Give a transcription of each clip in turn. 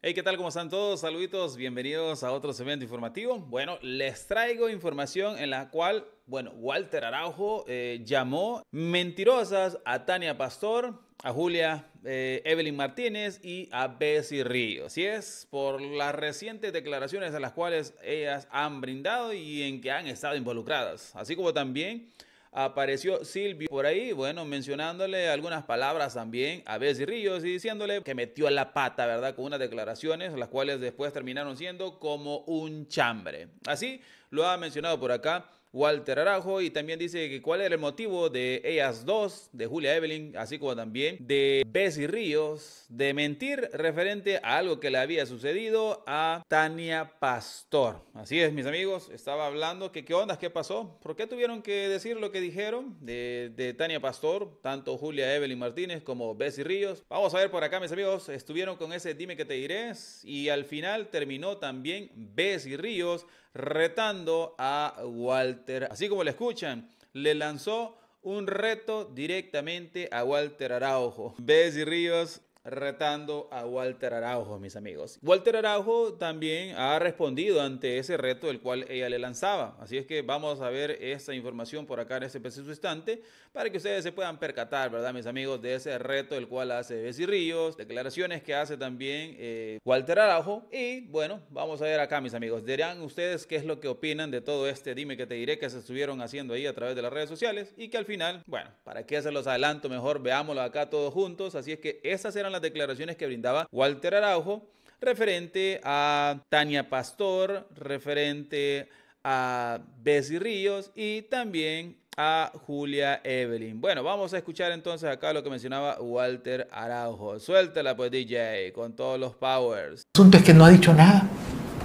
Hey, ¿qué tal? ¿Cómo están todos? Saluditos, bienvenidos a otro evento informativo. Bueno, les traigo información en la cual, bueno, Walter Araujo eh, llamó mentirosas a Tania Pastor, a Julia eh, Evelyn Martínez y a Bessie Ríos. Así es, por las recientes declaraciones a las cuales ellas han brindado y en que han estado involucradas, así como también apareció Silvio por ahí, bueno, mencionándole algunas palabras también a Bessie Ríos y diciéndole que metió la pata, ¿verdad? Con unas declaraciones, las cuales después terminaron siendo como un chambre. Así lo ha mencionado por acá Walter Arajo, y también dice que cuál era el motivo de ellas dos, de Julia Evelyn, así como también de y Ríos, de mentir referente a algo que le había sucedido a Tania Pastor. Así es, mis amigos, estaba hablando que qué onda, qué pasó, por qué tuvieron que decir lo que dijeron de, Tania Pastor, tanto Julia Evelyn Martínez como y Ríos. Vamos a ver por acá, mis amigos, estuvieron con ese dime que te diré y al final terminó también y Ríos retando a Walter. Así como le escuchan, le lanzó un reto directamente a Walter Araujo. y Ríos retando a Walter Araujo, mis amigos. Walter Araujo también ha respondido ante ese reto el cual ella le lanzaba. Así es que vamos a ver esa información por acá en ese preciso instante para que ustedes se puedan percatar, ¿verdad, mis amigos? De ese reto el cual hace Bessy Ríos, declaraciones que hace también eh, Walter Araujo. Y bueno, vamos a ver acá, mis amigos. Dirán ustedes qué es lo que opinan de todo este dime que te diré que se estuvieron haciendo ahí a través de las redes sociales y que al final, bueno, para qué se los adelanto, mejor veámoslo acá todos juntos. Así es que esas eran las declaraciones que brindaba Walter Araujo referente a Tania Pastor, referente a Bessie Ríos y también a Julia Evelyn. Bueno, vamos a escuchar entonces acá lo que mencionaba Walter Araujo. Suéltela pues DJ con todos los powers. El asunto es que no ha dicho nada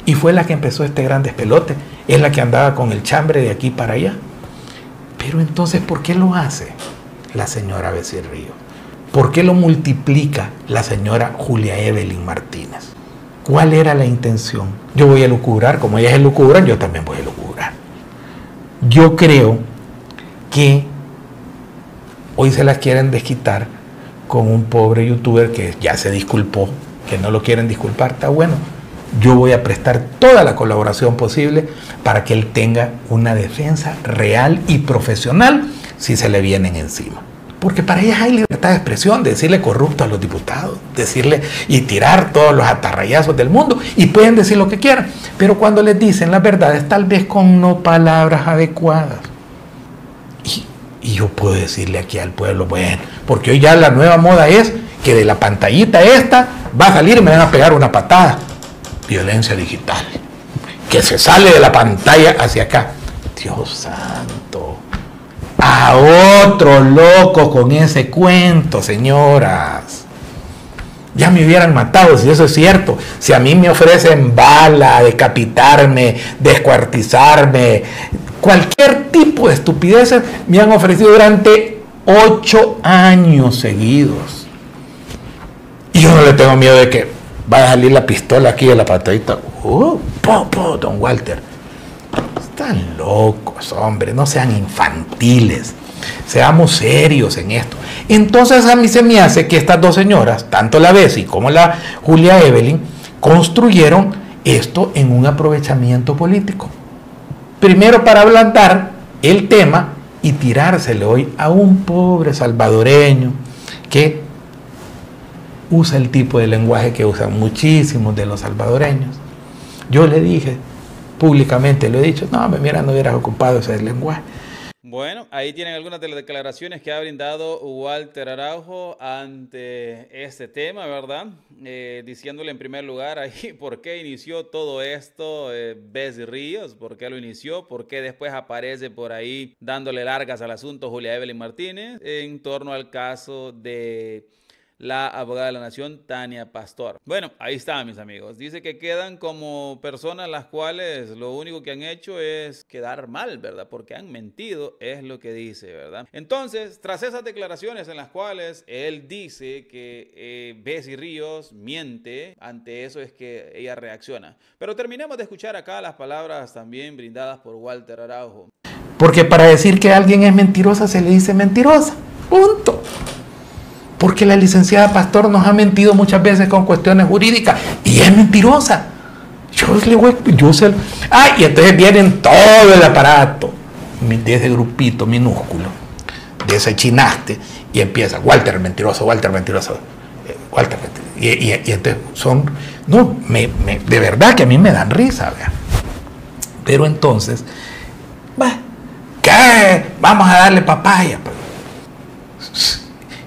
y fue la que empezó este gran despelote. Es la que andaba con el chambre de aquí para allá. Pero entonces, ¿por qué lo hace la señora Bessie Ríos? ¿Por qué lo multiplica la señora Julia Evelyn Martínez? ¿Cuál era la intención? Yo voy a lucubrar, como ellas lucubran, yo también voy a lucubrar. Yo creo que hoy se las quieren desquitar con un pobre youtuber que ya se disculpó, que no lo quieren disculpar, está bueno. Yo voy a prestar toda la colaboración posible para que él tenga una defensa real y profesional si se le vienen encima porque para ellas hay libertad de expresión, de decirle corrupto a los diputados, decirle y tirar todos los atarrayazos del mundo, y pueden decir lo que quieran, pero cuando les dicen las verdades, tal vez con no palabras adecuadas. Y, y yo puedo decirle aquí al pueblo, bueno, porque hoy ya la nueva moda es que de la pantallita esta va a salir y me van a pegar una patada. Violencia digital, que se sale de la pantalla hacia acá. Dios santo a otro loco con ese cuento, señoras. Ya me hubieran matado, si eso es cierto. Si a mí me ofrecen bala, decapitarme, descuartizarme, cualquier tipo de estupideces me han ofrecido durante ocho años seguidos. Y yo no le tengo miedo de que vaya a salir la pistola aquí de la patadita. Oh, don Walter. Están locos, hombre, no sean infantiles. Seamos serios en esto. Entonces a mí se me hace que estas dos señoras, tanto la Bessie como la Julia Evelyn, construyeron esto en un aprovechamiento político. Primero para ablandar el tema y tirárselo hoy a un pobre salvadoreño que usa el tipo de lenguaje que usan muchísimos de los salvadoreños. Yo le dije, públicamente lo he dicho, no, me mira, no hubieras ocupado ese lenguaje. Bueno, ahí tienen algunas de las declaraciones que ha brindado Walter Araujo ante este tema, ¿verdad? Eh, diciéndole en primer lugar ahí por qué inició todo esto eh, Bessie Ríos, por qué lo inició, por qué después aparece por ahí dándole largas al asunto Julia Evelyn Martínez en torno al caso de la abogada de la Nación, Tania Pastor. Bueno, ahí está, mis amigos. Dice que quedan como personas las cuales lo único que han hecho es quedar mal, ¿verdad? Porque han mentido, es lo que dice, ¿verdad? Entonces, tras esas declaraciones en las cuales él dice que eh, Ríos miente, ante eso es que ella reacciona. Pero terminemos de escuchar acá las palabras también brindadas por Walter Araujo. Porque para decir que alguien es mentirosa se le dice mentirosa. Punto porque la licenciada Pastor nos ha mentido muchas veces con cuestiones jurídicas y es mentirosa. Yo le voy, yo se Ah, y entonces vienen todo el aparato de ese grupito minúsculo, de ese chinaste, y empieza, Walter mentiroso, Walter mentiroso, eh, Walter mentiroso. Y, entonces son, no, de verdad que a mí me dan risa, Pero entonces, ¿qué? Vamos a darle papaya. Pues.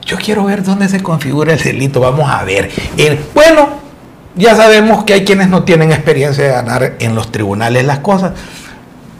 Yo quiero ver dónde se configura el delito. Vamos a ver. bueno, ya sabemos que hay quienes no tienen experiencia de ganar en los tribunales las cosas.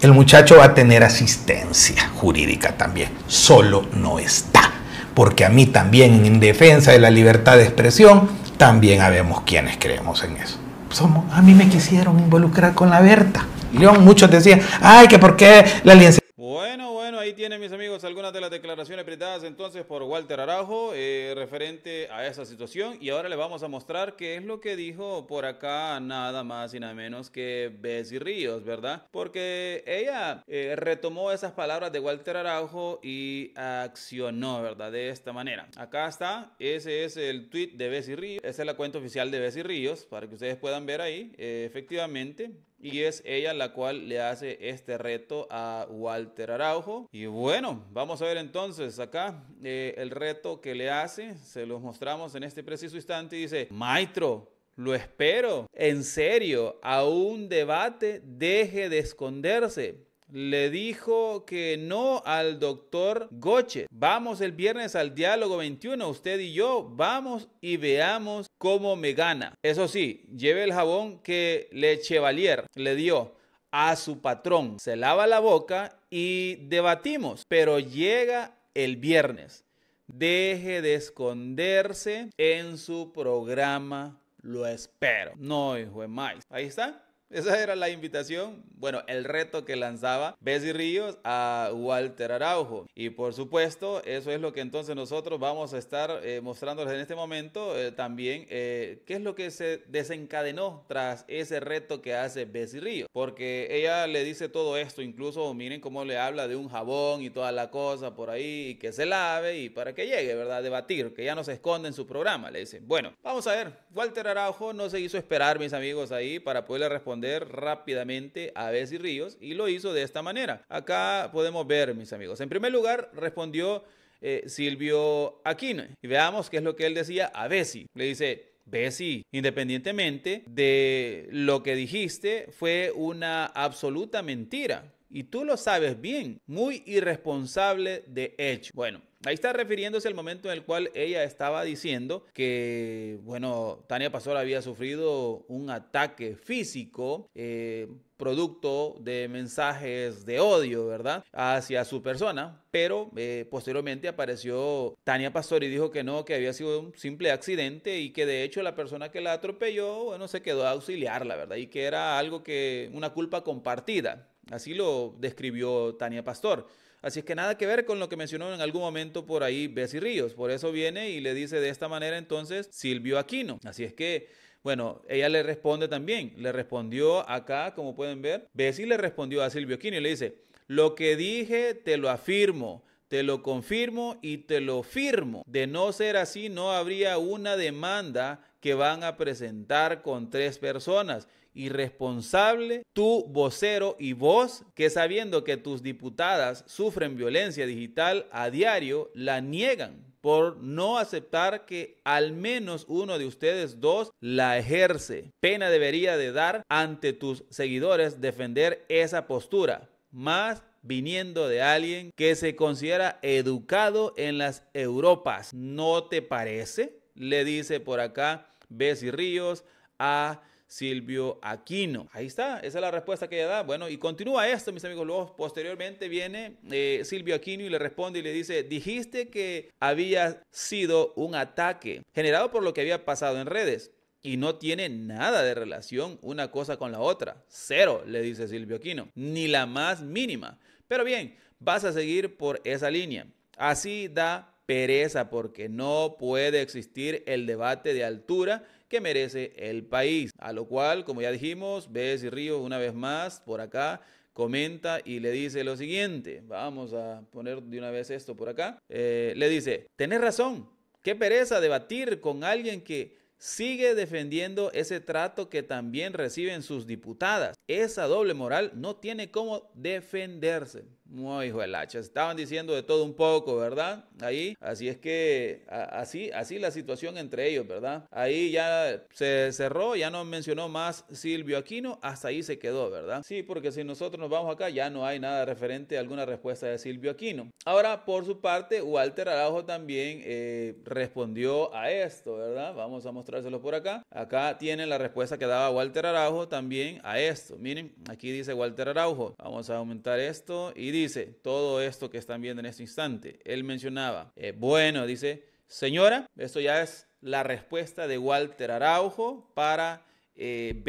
El muchacho va a tener asistencia jurídica también. Solo no está. Porque a mí también, en defensa de la libertad de expresión, también sabemos quienes creemos en eso. Somos, a mí me quisieron involucrar con la Berta. León, muchos decían, ay, que por qué la alianza? Bueno, ahí tienen mis amigos algunas de las declaraciones apretadas entonces por Walter Araujo eh, referente a esa situación y ahora le vamos a mostrar qué es lo que dijo por acá nada más y nada menos que Bessie Ríos, ¿verdad? Porque ella eh, retomó esas palabras de Walter Araujo y accionó, ¿verdad? De esta manera. Acá está, ese es el tweet de Bessie Ríos, esa es la cuenta oficial de Bessie Ríos para que ustedes puedan ver ahí, eh, efectivamente y es ella la cual le hace este reto a Walter Araujo. Y bueno, vamos a ver entonces acá eh, el reto que le hace. Se los mostramos en este preciso instante. Y dice, Maestro, lo espero. En serio, a un debate deje de esconderse. Le dijo que no al doctor Goche. Vamos el viernes al diálogo 21, usted y yo. Vamos y veamos cómo me gana. Eso sí, lleve el jabón que Le Chevalier le dio a su patrón. Se lava la boca y debatimos, pero llega el viernes. Deje de esconderse en su programa. Lo espero. No, hijo de maíz. Ahí está. Esa era la invitación, bueno, el reto que lanzaba Bessie Ríos a Walter Araujo. Y por supuesto, eso es lo que entonces nosotros vamos a estar eh, mostrándoles en este momento eh, también eh, qué es lo que se desencadenó tras ese reto que hace Bessie Ríos. Porque ella le dice todo esto, incluso miren cómo le habla de un jabón y toda la cosa por ahí, que se lave y para que llegue, ¿verdad? Debatir, que ya no se esconde en su programa, le dice Bueno, vamos a ver, Walter Araujo no se hizo esperar, mis amigos, ahí para poderle responder rápidamente a Bessie Ríos y lo hizo de esta manera. Acá podemos ver, mis amigos. En primer lugar, respondió eh, Silvio Aquino. Y veamos qué es lo que él decía a Bessie. Le dice, Bessie, independientemente de lo que dijiste, fue una absoluta mentira y tú lo sabes bien, muy irresponsable de hecho. Bueno, Ahí está refiriéndose al momento en el cual ella estaba diciendo que, bueno, Tania Pastor había sufrido un ataque físico. Eh, producto de mensajes de odio, ¿verdad? Hacia su persona, pero eh, posteriormente apareció Tania Pastor y dijo que no, que había sido un simple accidente y que de hecho la persona que la atropelló, bueno, se quedó a auxiliarla, ¿verdad? Y que era algo que, una culpa compartida. Así lo describió Tania Pastor. Así es que nada que ver con lo que mencionó en algún momento por ahí Bessie Ríos. Por eso viene y le dice de esta manera entonces Silvio Aquino. Así es que, bueno, ella le responde también. Le respondió acá, como pueden ver. Bessie le respondió a Silvio Aquino y le dice, lo que dije te lo afirmo. Te lo confirmo y te lo firmo. De no ser así, no habría una demanda que van a presentar con tres personas irresponsable tu tú vocero y voz, que sabiendo que tus diputadas sufren violencia digital a diario, la niegan por no aceptar que al menos uno de ustedes dos la ejerce. Pena debería de dar ante tus seguidores defender esa postura, más viniendo de alguien que se considera educado en las Europas. ¿No te parece? Le dice por acá Bessie Ríos a Silvio Aquino. Ahí está, esa es la respuesta que ella da. Bueno, y continúa esto, mis amigos. Luego, posteriormente viene eh, Silvio Aquino y le responde y le dice, dijiste que había sido un ataque generado por lo que había pasado en redes. Y no tiene nada de relación una cosa con la otra. Cero, le dice Silvio Aquino. Ni la más mínima. Pero bien, vas a seguir por esa línea. Así da pereza porque no puede existir el debate de altura que merece el país. A lo cual, como ya dijimos, Bess y Ríos una vez más por acá comenta y le dice lo siguiente. Vamos a poner de una vez esto por acá. Eh, le dice, tenés razón, qué pereza debatir con alguien que sigue defendiendo ese trato que también reciben sus diputadas. Esa doble moral no tiene cómo defenderse. Muy hijo Estaban diciendo de todo un poco, ¿verdad? Ahí, así es que, así, así la situación entre ellos, ¿verdad? Ahí ya se cerró, ya no mencionó más Silvio Aquino, hasta ahí se quedó, ¿verdad? Sí, porque si nosotros nos vamos acá, ya no hay nada referente a alguna respuesta de Silvio Aquino. Ahora, por su parte, Walter Araujo también eh, respondió a esto, ¿verdad? Vamos a mostrárselo por acá. Acá tienen la respuesta que daba Walter Araujo también a esto. Miren, aquí dice Walter Araujo. Vamos a aumentar esto y dice todo esto que están viendo en este instante. Él mencionaba, eh, bueno, dice, señora, esto ya es la respuesta de Walter Araujo para eh,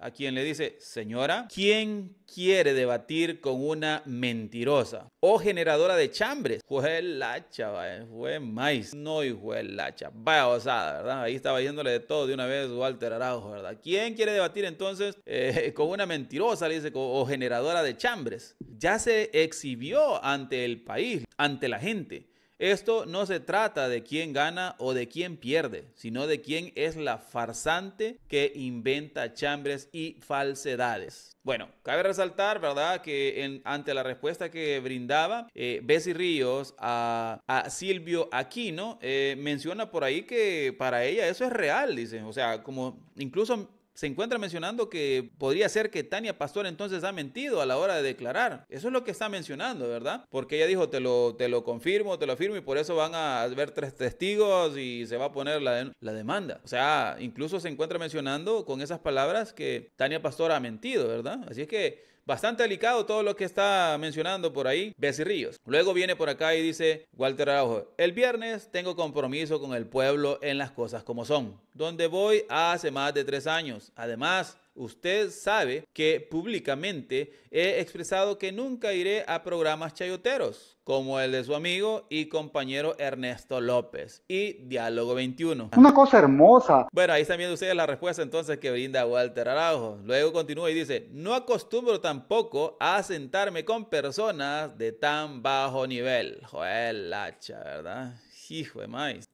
a quien le dice, señora, ¿quién quiere debatir con una mentirosa o generadora de chambres? Fue lacha, fue eh, maíz, no hijo el lacha, vaya osada, ¿verdad? Ahí estaba yéndole de todo de una vez Walter Araujo, ¿verdad? ¿Quién quiere debatir entonces eh, con una mentirosa, le dice, o generadora de chambres? Ya se exhibió ante el país, ante la gente esto no se trata de quién gana o de quién pierde, sino de quién es la farsante que inventa chambres y falsedades. Bueno, cabe resaltar, ¿verdad?, que ante la respuesta que brindaba eh, Ríos a, Silvio Aquino, eh, menciona por ahí que para ella eso es real, dicen. O sea, como incluso se encuentra mencionando que podría ser que Tania Pastor entonces ha mentido a la hora de declarar. Eso es lo que está mencionando, ¿verdad? Porque ella dijo, te lo, te lo confirmo, te lo afirmo y por eso van a ver tres testigos y se va a poner la, la demanda. O sea, incluso se encuentra mencionando con esas palabras que Tania Pastor ha mentido, ¿verdad? Así es que bastante delicado todo lo que está mencionando por ahí Becerríos. Luego viene por acá y dice Walter Araujo, el viernes tengo compromiso con el pueblo en las cosas como son, donde voy hace más de tres años. Además, usted sabe que públicamente he expresado que nunca iré a programas chayoteros, como el de su amigo y compañero Ernesto López y Diálogo 21. Una cosa hermosa. Bueno, ahí está viendo ustedes la respuesta entonces que brinda Walter Araujo. Luego continúa y dice, no acostumbro tampoco a sentarme con personas de tan bajo nivel. Joel Lacha, ¿verdad? Hijo de maíz.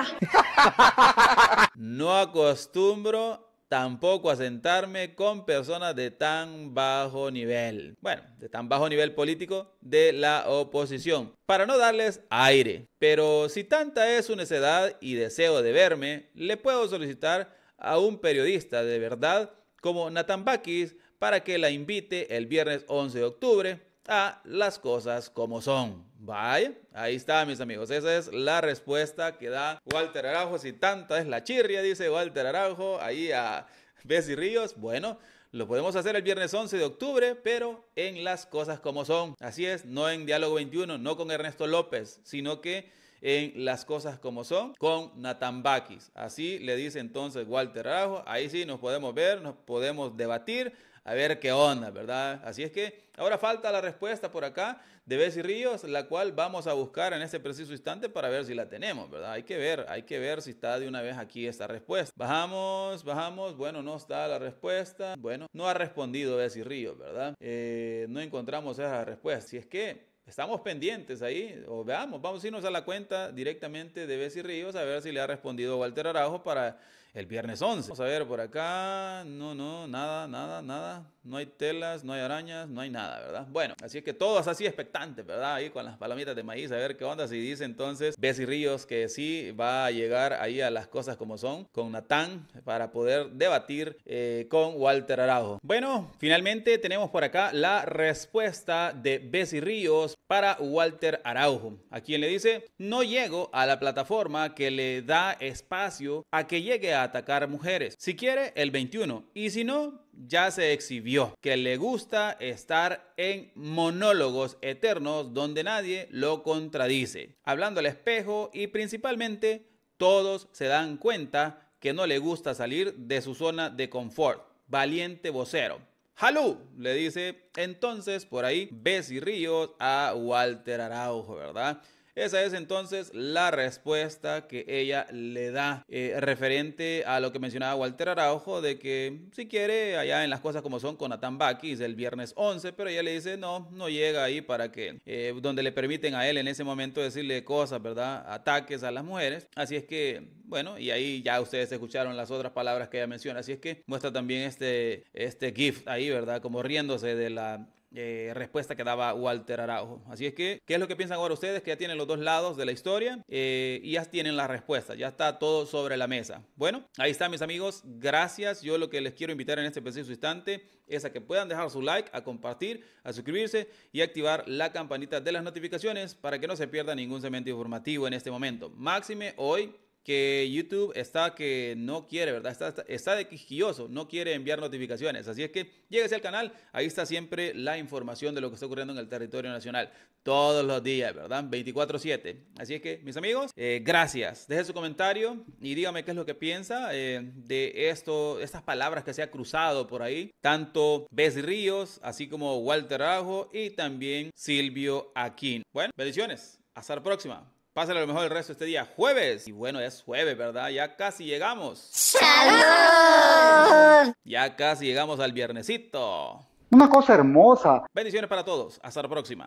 no acostumbro tampoco asentarme con personas de tan bajo nivel, bueno, de tan bajo nivel político de la oposición, para no darles aire. Pero si tanta es su necedad y deseo de verme, le puedo solicitar a un periodista de verdad como Nathan Bakis para que la invite el viernes 11 de octubre a las cosas como son. Bye. ahí está, mis amigos. Esa es la respuesta que da Walter Araujo. Si tanta es la chirria, dice Walter Araujo, ahí a Besi Ríos. Bueno, lo podemos hacer el viernes 11 de octubre, pero en las cosas como son. Así es, no en Diálogo 21, no con Ernesto López, sino que en Las Cosas Como Son con Nathan Bakis. Así le dice entonces Walter Araujo. Ahí sí nos podemos ver, nos podemos debatir, a ver qué onda, ¿verdad? Así es que ahora falta la respuesta por acá de y Ríos, la cual vamos a buscar en este preciso instante para ver si la tenemos, ¿verdad? Hay que ver, hay que ver si está de una vez aquí esta respuesta. Bajamos, bajamos, bueno, no está la respuesta. Bueno, no ha respondido y Ríos, ¿verdad? Eh, no encontramos esa respuesta. Si es que estamos pendientes ahí, o veamos, vamos a irnos a la cuenta directamente de y Ríos a ver si le ha respondido Walter Araujo para el viernes 11. Vamos a ver por acá, no, no, nada, nada, nada, no hay telas, no hay arañas, no hay nada, ¿verdad? Bueno, así es que todos así expectantes, ¿verdad? Ahí con las palomitas de maíz, a ver qué onda, si dice entonces Bessie Ríos que sí va a llegar ahí a las cosas como son con Natán para poder debatir eh, con Walter Araujo. Bueno, finalmente tenemos por acá la respuesta de Bessie Ríos para Walter Araujo, a quien le dice, no llego a la plataforma que le da espacio a que llegue a atacar mujeres. Si quiere, el 21. Y si no, ya se exhibió que le gusta estar en monólogos eternos donde nadie lo contradice, hablando al espejo y principalmente todos se dan cuenta que no le gusta salir de su zona de confort. Valiente vocero. ¡Halú! Le dice entonces por ahí y Ríos a Walter Araujo, ¿verdad? Esa es entonces la respuesta que ella le da eh, referente a lo que mencionaba Walter Araujo de que si quiere allá en las cosas como son con Atambakis el viernes 11, pero ella le dice no, no llega ahí para que eh, donde le permiten a él en ese momento decirle cosas, ¿verdad? Ataques a las mujeres. Así es que, bueno, y ahí ya ustedes escucharon las otras palabras que ella menciona. Así es que muestra también este, este GIF ahí, ¿verdad? Como riéndose de la eh, respuesta que daba Walter Araujo. Así es que, ¿qué es lo que piensan ahora ustedes? Que ya tienen los dos lados de la historia eh, y ya tienen la respuesta, ya está todo sobre la mesa. Bueno, ahí está mis amigos, gracias. Yo lo que les quiero invitar en este preciso instante es a que puedan dejar su like, a compartir, a suscribirse y activar la campanita de las notificaciones para que no se pierda ningún segmento informativo en este momento. Máxime hoy que YouTube está que no quiere, ¿verdad? Está, de quisquilloso, no quiere enviar notificaciones. Así es que lléguese al canal, ahí está siempre la información de lo que está ocurriendo en el territorio nacional, todos los días, ¿verdad? 24/7. Así es que, mis amigos, eh, gracias. Deje su comentario y dígame qué es lo que piensa eh, de esto, estas palabras que se ha cruzado por ahí, tanto Bess Ríos, así como Walter Ajo y también Silvio Aquín. Bueno, bendiciones. Hasta la próxima. Pásenlo lo mejor el resto de este día, jueves. Y bueno, es jueves, ¿verdad? Ya casi llegamos. ¡Salud! Ya casi llegamos al viernesito. Una cosa hermosa. Bendiciones para todos. Hasta la próxima.